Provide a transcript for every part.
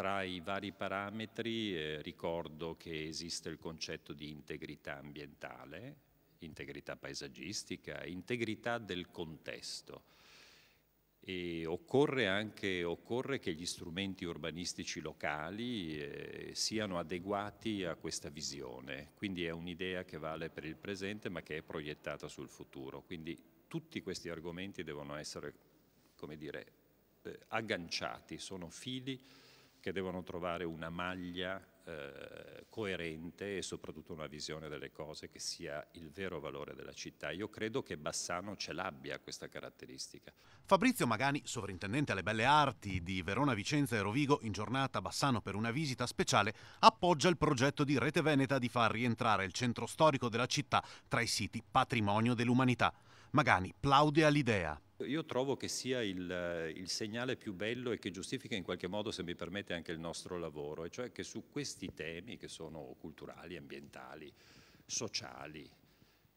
Tra i vari parametri eh, ricordo che esiste il concetto di integrità ambientale, integrità paesaggistica, integrità del contesto. E occorre, anche, occorre che gli strumenti urbanistici locali eh, siano adeguati a questa visione, quindi è un'idea che vale per il presente ma che è proiettata sul futuro, quindi tutti questi argomenti devono essere, come dire, eh, agganciati, sono fili che devono trovare una maglia eh, coerente e soprattutto una visione delle cose che sia il vero valore della città. Io credo che Bassano ce l'abbia questa caratteristica. Fabrizio Magani, sovrintendente alle belle arti di Verona, Vicenza e Rovigo, in giornata a Bassano per una visita speciale, appoggia il progetto di Rete Veneta di far rientrare il centro storico della città tra i siti patrimonio dell'umanità. Magani plaude all'idea. Io trovo che sia il, il, segnale più bello e che giustifica in qualche modo, se mi permette, anche il nostro lavoro, e cioè che su questi temi che sono culturali, ambientali, sociali,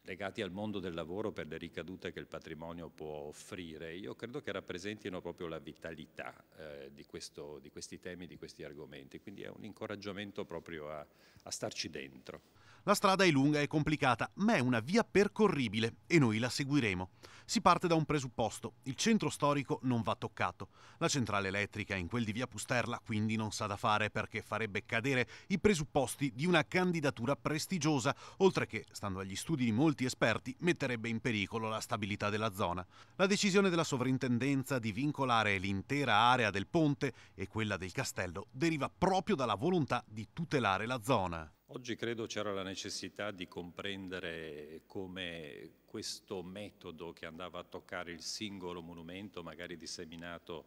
legati al mondo del lavoro per le ricadute che il patrimonio può offrire, io credo che rappresentino proprio la vitalità eh, di, questo, di, questi temi, di questi argomenti, quindi è un incoraggiamento proprio a, a starci dentro. La strada è lunga e complicata, ma è una via percorribile e noi la seguiremo. Si parte da un presupposto, il centro storico non va toccato. La centrale elettrica in quel di via Pusterla quindi non sa da fare perché farebbe cadere i presupposti di una candidatura prestigiosa, oltre che, stando agli studi di molti molti esperti metterebbe in pericolo la stabilità della zona. La decisione della sovrintendenza di vincolare l'intera area del ponte e quella del castello deriva proprio dalla volontà di tutelare la zona. Oggi credo c'era la necessità di comprendere come questo metodo che andava a toccare il singolo monumento, magari disseminato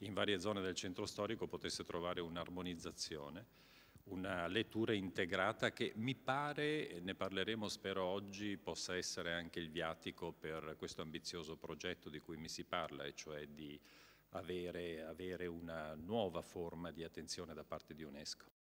in varie zone del centro storico, potesse trovare un'armonizzazione una lettura integrata che mi pare, ne parleremo spero oggi, possa essere anche il viatico per questo ambizioso progetto di cui mi si parla, e cioè di avere, avere una nuova forma di attenzione da parte di UNESCO.